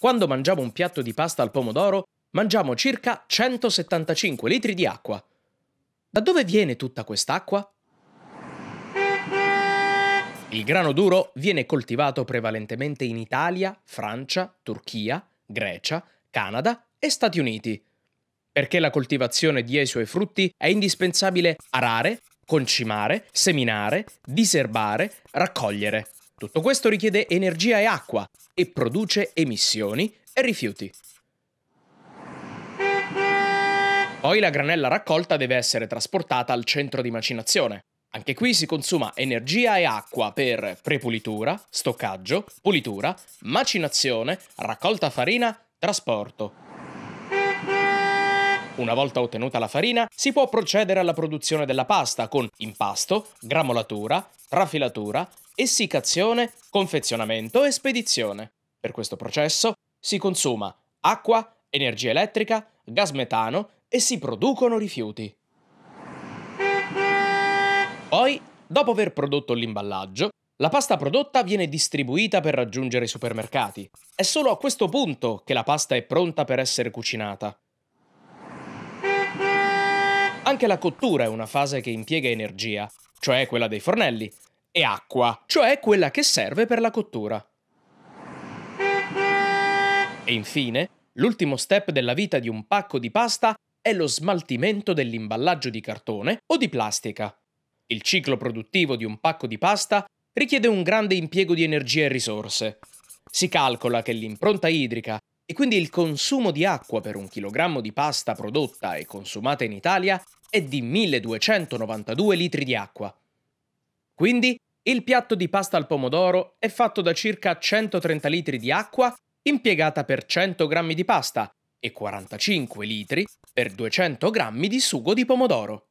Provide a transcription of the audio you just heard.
Quando mangiamo un piatto di pasta al pomodoro, mangiamo circa 175 litri di acqua. Da dove viene tutta quest'acqua? Il grano duro viene coltivato prevalentemente in Italia, Francia, Turchia, Grecia, Canada e Stati Uniti, perché la coltivazione di i suoi frutti è indispensabile arare, concimare, seminare, diserbare, raccogliere. Tutto questo richiede energia e acqua e produce emissioni e rifiuti. Poi la granella raccolta deve essere trasportata al centro di macinazione. Anche qui si consuma energia e acqua per prepulitura, stoccaggio, pulitura, macinazione, raccolta farina, trasporto. Una volta ottenuta la farina, si può procedere alla produzione della pasta con impasto, gramolatura, trafilatura, essiccazione, confezionamento e spedizione. Per questo processo si consuma acqua, energia elettrica, gas metano e si producono rifiuti. Poi, dopo aver prodotto l'imballaggio, la pasta prodotta viene distribuita per raggiungere i supermercati. È solo a questo punto che la pasta è pronta per essere cucinata. Anche la cottura è una fase che impiega energia, cioè quella dei fornelli, e acqua, cioè quella che serve per la cottura. E infine, l'ultimo step della vita di un pacco di pasta è lo smaltimento dell'imballaggio di cartone o di plastica. Il ciclo produttivo di un pacco di pasta richiede un grande impiego di energia e risorse. Si calcola che l'impronta idrica e quindi il consumo di acqua per un chilogrammo di pasta prodotta e consumata in Italia è di 1292 litri di acqua. Quindi il piatto di pasta al pomodoro è fatto da circa 130 litri di acqua impiegata per 100 grammi di pasta e 45 litri per 200 grammi di sugo di pomodoro.